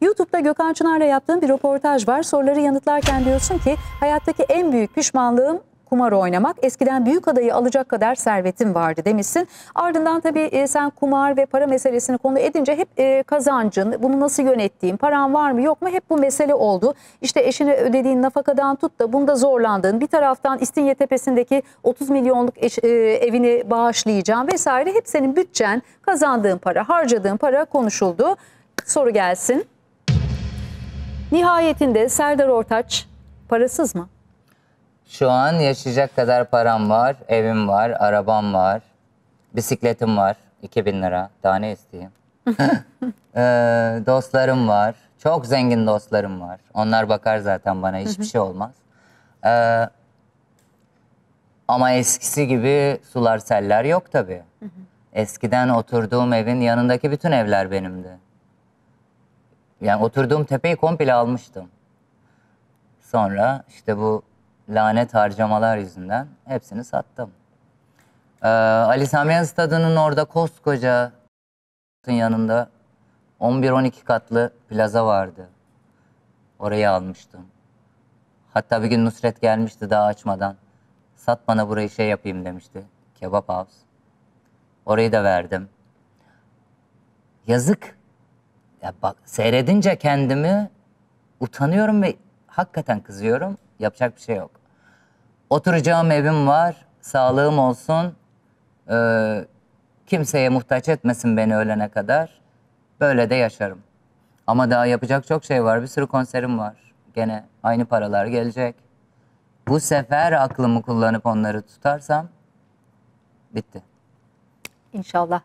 YouTube'da Gökhan Çınar'la yaptığım bir röportaj var. Soruları yanıtlarken diyorsun ki hayattaki en büyük pişmanlığım kumar oynamak. Eskiden büyük adayı alacak kadar servetim vardı demişsin. Ardından tabii e, sen kumar ve para meselesini konu edince hep e, kazancın, bunu nasıl yönettiğin, paran var mı yok mu hep bu mesele oldu. İşte eşine ödediğin nafakadan tut da bunda zorlandığın, bir taraftan İstinye Tepesi'ndeki 30 milyonluk eş, e, evini bağışlayacağım vesaire hep senin bütçen, kazandığın para, harcadığın para konuşuldu. Soru gelsin. Nihayetinde Serdar Ortaç parasız mı? Şu an yaşayacak kadar param var, evim var, arabam var, bisikletim var. 2000 lira. Daha ne isteyeyim? ee, dostlarım var. Çok zengin dostlarım var. Onlar bakar zaten bana. Hiçbir şey olmaz. Ee, ama eskisi gibi sular seller yok tabii. Eskiden oturduğum evin yanındaki bütün evler benimdi. Yani oturduğum tepeyi komple almıştım. Sonra işte bu lanet harcamalar yüzünden hepsini sattım. Ee, Ali Samiyan Stadı'nın orada koskoca yanında 11-12 katlı plaza vardı. Orayı almıştım. Hatta bir gün Nusret gelmişti daha açmadan. Sat bana burayı şey yapayım demişti. Kebap house. Orayı da verdim. Yazık. Ya bak seyredince kendimi utanıyorum ve hakikaten kızıyorum. Yapacak bir şey yok. Oturacağım evim var. Sağlığım olsun. Ee, kimseye muhtaç etmesin beni ölene kadar. Böyle de yaşarım. Ama daha yapacak çok şey var. Bir sürü konserim var. Gene aynı paralar gelecek. Bu sefer aklımı kullanıp onları tutarsam bitti. İnşallah.